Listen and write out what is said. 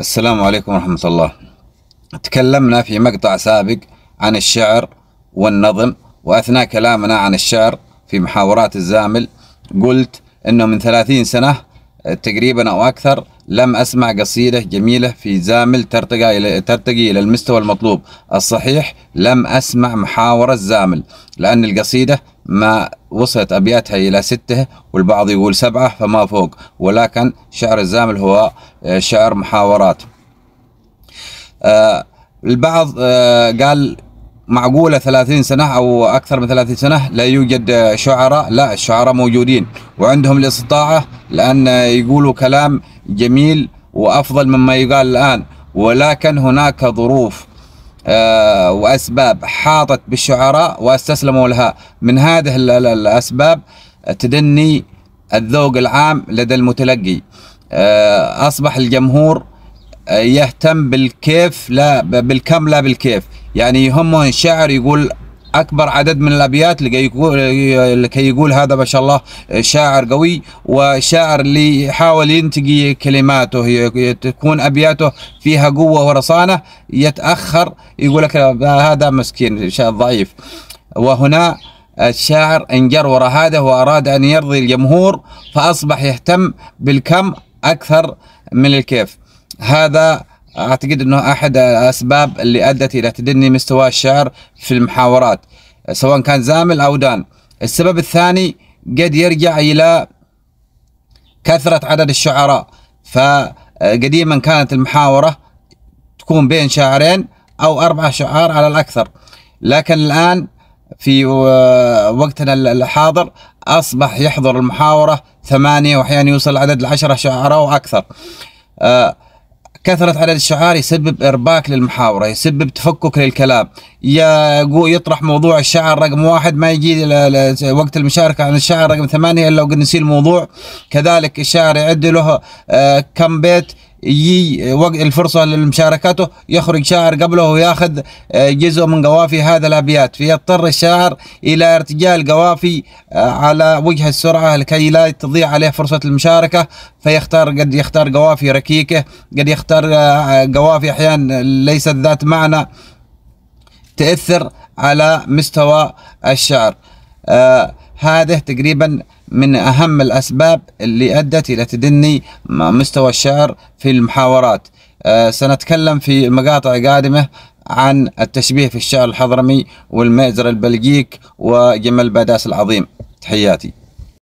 السلام عليكم ورحمة الله تكلمنا في مقطع سابق عن الشعر والنظم وأثناء كلامنا عن الشعر في محاورات الزامل قلت أنه من ثلاثين سنة تقريبا أو أكثر لم أسمع قصيدة جميلة في زامل ترتقى إلى ترتقي إلى المستوى المطلوب الصحيح لم أسمع محاورة الزامل لأن القصيدة ما وصلت أبياتها إلى ستة والبعض يقول سبعة فما فوق ولكن شعر الزامل هو آه، شعر محاورات آه، البعض آه، قال معقولة 30 سنة أو أكثر من 30 سنة لا يوجد شعراء لا الشعراء موجودين وعندهم الاستطاعة لأن يقولوا كلام جميل وأفضل مما يقال الآن ولكن هناك ظروف آه، وأسباب حاطت بالشعراء واستسلموا لها من هذه الأسباب تدني الذوق العام لدى المتلقي آه، أصبح الجمهور يهتم بالكيف لا بالكم لا بالكيف يعني يهمه الشعر يقول اكبر عدد من الابيات لكي يقول لكي يقول هذا ما شاء الله شاعر قوي وشاعر اللي يحاول ينتقي كلماته تكون ابياته فيها قوه ورصانه يتاخر يقول لك هذا مسكين ضعيف وهنا الشاعر انجر وراء هذا واراد ان يرضي الجمهور فاصبح يهتم بالكم اكثر من الكيف هذا اعتقد انه احد الاسباب اللي ادت الى تدني مستوى الشعر في المحاورات سواء كان زامل او دان السبب الثاني قد يرجع الى كثره عدد الشعراء فقديما كانت المحاوره تكون بين شاعرين او اربع شعار على الاكثر لكن الان في وقتنا الحاضر اصبح يحضر المحاوره ثمانيه واحيانا يوصل عدد العشره شعراء واكثر أه كثرة عدد الشعار يسبب إرباك للمحاورة يسبب تفكك للكلام يطرح موضوع الشعر رقم واحد ما يجي وقت المشاركة عن الشعر رقم ثمانية إلا وقد نسي الموضوع كذلك الشعر يعد له آه، كم بيت يجي الفرصه لمشاركته يخرج شاعر قبله وياخذ آه، جزء من قوافي هذا الابيات فيضطر الشاعر الى ارتجال قوافي آه، على وجه السرعه لكي لا تضيع عليه فرصه المشاركه فيختار قد يختار قوافي ركيكه قد يختار آه، قوافي احيانا ليست ذات معنى تاثر على مستوى الشعر آه هذه تقريبا من أهم الأسباب اللي أدت إلى تدني مستوى الشعر في المحاورات آه، سنتكلم في مقاطع قادمة عن التشبيه في الشعر الحضرمي والمئزر البلجيك وجمال باداس العظيم تحياتي